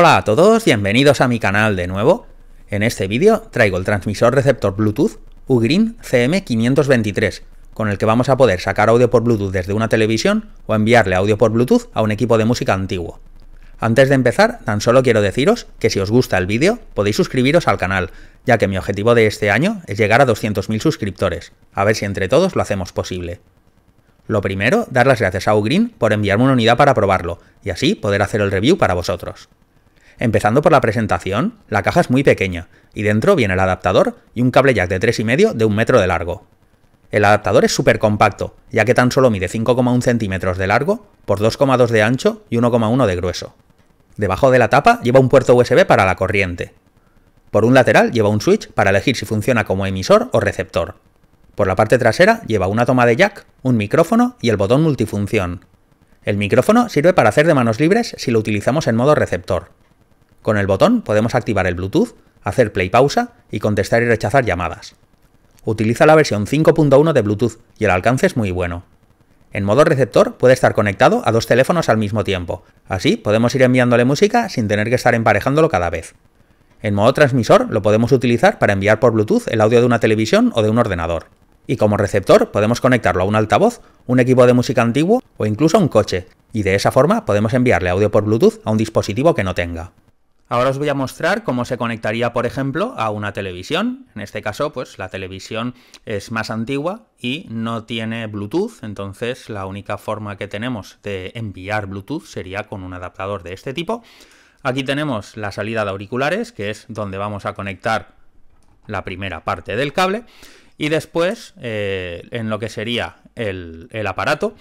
Hola a todos, bienvenidos a mi canal de nuevo. En este vídeo traigo el transmisor receptor Bluetooth Ugreen CM523, con el que vamos a poder sacar audio por Bluetooth desde una televisión o enviarle audio por Bluetooth a un equipo de música antiguo. Antes de empezar, tan solo quiero deciros que si os gusta el vídeo, podéis suscribiros al canal, ya que mi objetivo de este año es llegar a 200.000 suscriptores, a ver si entre todos lo hacemos posible. Lo primero, dar las gracias a Ugreen por enviarme una unidad para probarlo, y así poder hacer el review para vosotros. Empezando por la presentación, la caja es muy pequeña, y dentro viene el adaptador y un cable jack de 3,5 de un metro de largo. El adaptador es súper compacto, ya que tan solo mide 5,1 centímetros de largo por 2,2 de ancho y 1,1 de grueso. Debajo de la tapa lleva un puerto USB para la corriente. Por un lateral lleva un switch para elegir si funciona como emisor o receptor. Por la parte trasera lleva una toma de jack, un micrófono y el botón multifunción. El micrófono sirve para hacer de manos libres si lo utilizamos en modo receptor. Con el botón podemos activar el Bluetooth, hacer play pausa y contestar y rechazar llamadas. Utiliza la versión 5.1 de Bluetooth y el alcance es muy bueno. En modo receptor puede estar conectado a dos teléfonos al mismo tiempo, así podemos ir enviándole música sin tener que estar emparejándolo cada vez. En modo transmisor lo podemos utilizar para enviar por Bluetooth el audio de una televisión o de un ordenador. Y como receptor podemos conectarlo a un altavoz, un equipo de música antiguo o incluso a un coche, y de esa forma podemos enviarle audio por Bluetooth a un dispositivo que no tenga. Ahora os voy a mostrar cómo se conectaría, por ejemplo, a una televisión. En este caso, pues la televisión es más antigua y no tiene Bluetooth, entonces la única forma que tenemos de enviar Bluetooth sería con un adaptador de este tipo. Aquí tenemos la salida de auriculares, que es donde vamos a conectar la primera parte del cable. Y después, eh, en lo que sería el aparato,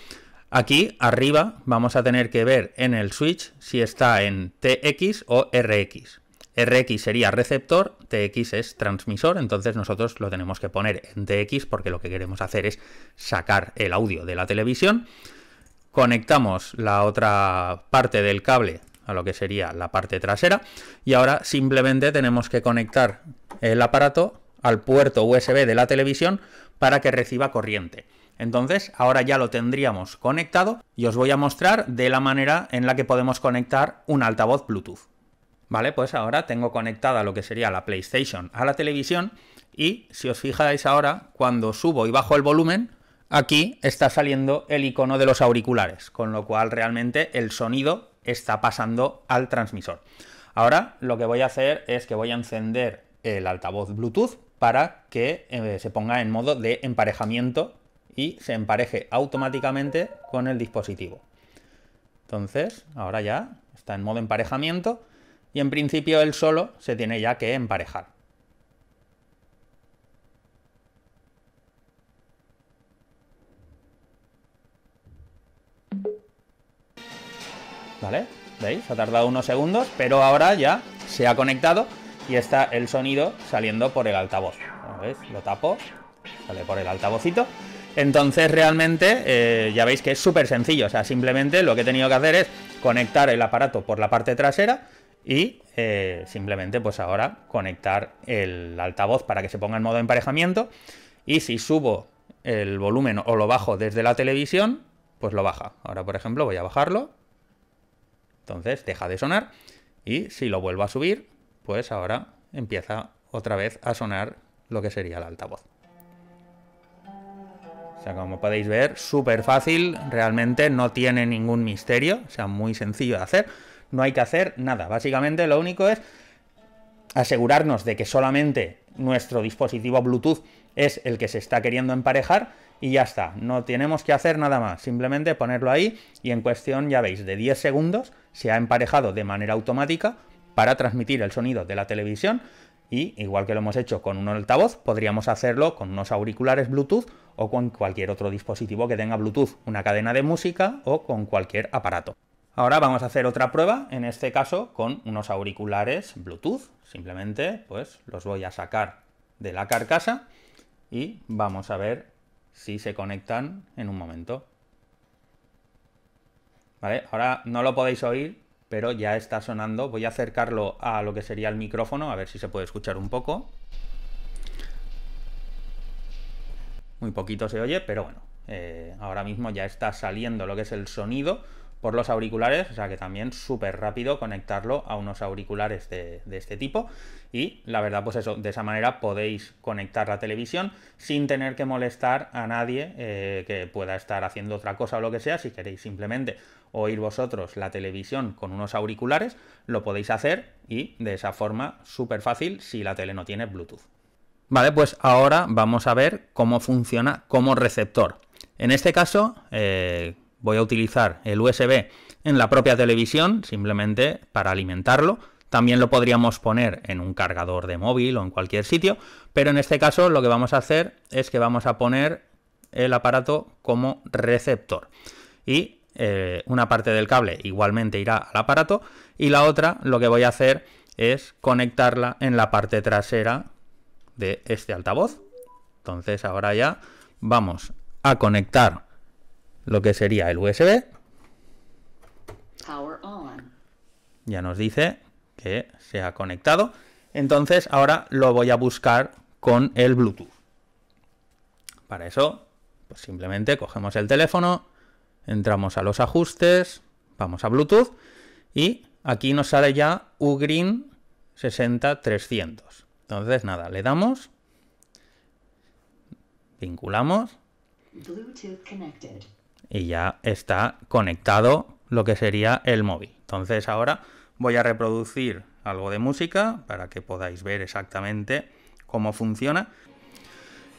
Aquí arriba vamos a tener que ver en el switch si está en TX o RX. RX sería receptor, TX es transmisor, entonces nosotros lo tenemos que poner en TX porque lo que queremos hacer es sacar el audio de la televisión. Conectamos la otra parte del cable a lo que sería la parte trasera y ahora simplemente tenemos que conectar el aparato al puerto USB de la televisión para que reciba corriente. Entonces, ahora ya lo tendríamos conectado y os voy a mostrar de la manera en la que podemos conectar un altavoz Bluetooth. Vale, pues ahora tengo conectada lo que sería la PlayStation a la televisión y si os fijáis ahora, cuando subo y bajo el volumen, aquí está saliendo el icono de los auriculares, con lo cual realmente el sonido está pasando al transmisor. Ahora lo que voy a hacer es que voy a encender el altavoz Bluetooth para que eh, se ponga en modo de emparejamiento y se empareje automáticamente con el dispositivo. Entonces, ahora ya está en modo emparejamiento y en principio él solo se tiene ya que emparejar. ¿Vale? ¿Veis? Ha tardado unos segundos, pero ahora ya se ha conectado y está el sonido saliendo por el altavoz. Lo tapo, sale por el altavocito entonces realmente eh, ya veis que es súper sencillo, o sea, simplemente lo que he tenido que hacer es conectar el aparato por la parte trasera y eh, simplemente pues ahora conectar el altavoz para que se ponga en modo emparejamiento y si subo el volumen o lo bajo desde la televisión, pues lo baja. Ahora por ejemplo voy a bajarlo, entonces deja de sonar y si lo vuelvo a subir, pues ahora empieza otra vez a sonar lo que sería el altavoz como podéis ver, súper fácil, realmente no tiene ningún misterio, o sea, muy sencillo de hacer, no hay que hacer nada. Básicamente lo único es asegurarnos de que solamente nuestro dispositivo Bluetooth es el que se está queriendo emparejar y ya está, no tenemos que hacer nada más, simplemente ponerlo ahí y en cuestión, ya veis, de 10 segundos se ha emparejado de manera automática para transmitir el sonido de la televisión y igual que lo hemos hecho con un altavoz, podríamos hacerlo con unos auriculares Bluetooth o con cualquier otro dispositivo que tenga Bluetooth, una cadena de música o con cualquier aparato. Ahora vamos a hacer otra prueba, en este caso con unos auriculares Bluetooth. Simplemente pues los voy a sacar de la carcasa y vamos a ver si se conectan en un momento. ahora no lo podéis oír pero ya está sonando. Voy a acercarlo a lo que sería el micrófono, a ver si se puede escuchar un poco. Muy poquito se oye, pero bueno, eh, ahora mismo ya está saliendo lo que es el sonido por los auriculares, o sea que también súper rápido conectarlo a unos auriculares de, este tipo y la verdad pues eso, de esa manera podéis conectar la televisión sin tener que molestar a nadie eh, que pueda estar haciendo otra cosa o lo que sea, si queréis simplemente oír vosotros la televisión con unos auriculares, lo podéis hacer y de esa forma súper fácil si la tele no tiene Bluetooth. Vale, pues ahora vamos a ver cómo funciona como receptor. En este caso eh, voy a utilizar el USB en la propia televisión simplemente para alimentarlo. También lo podríamos poner en un cargador de móvil o en cualquier sitio, pero en este caso lo que vamos a hacer es que vamos a poner el aparato como receptor. Y eh, una parte del cable igualmente irá al aparato y la otra lo que voy a hacer es conectarla en la parte trasera de este altavoz. Entonces ahora ya vamos a conectar lo que sería el USB. Ya nos dice que se ha conectado. Entonces ahora lo voy a buscar con el Bluetooth. Para eso, pues simplemente cogemos el teléfono, Entramos a los ajustes, vamos a Bluetooth y aquí nos sale ya Ugreen 60300. Entonces, nada, le damos, vinculamos y ya está conectado lo que sería el móvil. Entonces, ahora voy a reproducir algo de música para que podáis ver exactamente cómo funciona.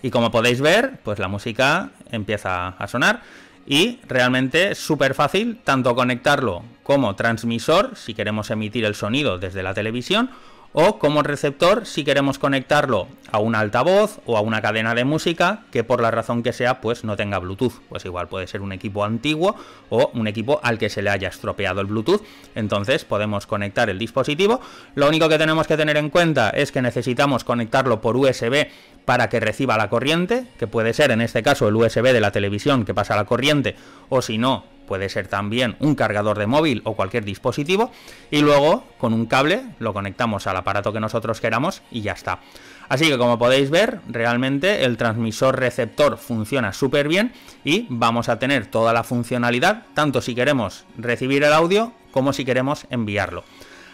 Y como podéis ver, pues la música empieza a sonar y realmente es súper fácil tanto conectarlo como transmisor si queremos emitir el sonido desde la televisión o como receptor si queremos conectarlo a un altavoz o a una cadena de música que por la razón que sea pues no tenga Bluetooth. Pues igual puede ser un equipo antiguo o un equipo al que se le haya estropeado el Bluetooth. Entonces podemos conectar el dispositivo. Lo único que tenemos que tener en cuenta es que necesitamos conectarlo por USB para que reciba la corriente, que puede ser en este caso el USB de la televisión que pasa la corriente o si no puede ser también un cargador de móvil o cualquier dispositivo, y luego con un cable lo conectamos al aparato que nosotros queramos y ya está. Así que como podéis ver, realmente el transmisor receptor funciona súper bien y vamos a tener toda la funcionalidad, tanto si queremos recibir el audio como si queremos enviarlo.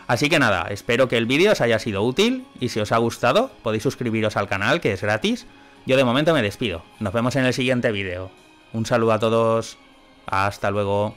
Así que nada, espero que el vídeo os haya sido útil y si os ha gustado podéis suscribiros al canal que es gratis. Yo de momento me despido, nos vemos en el siguiente vídeo. Un saludo a todos. Hasta luego.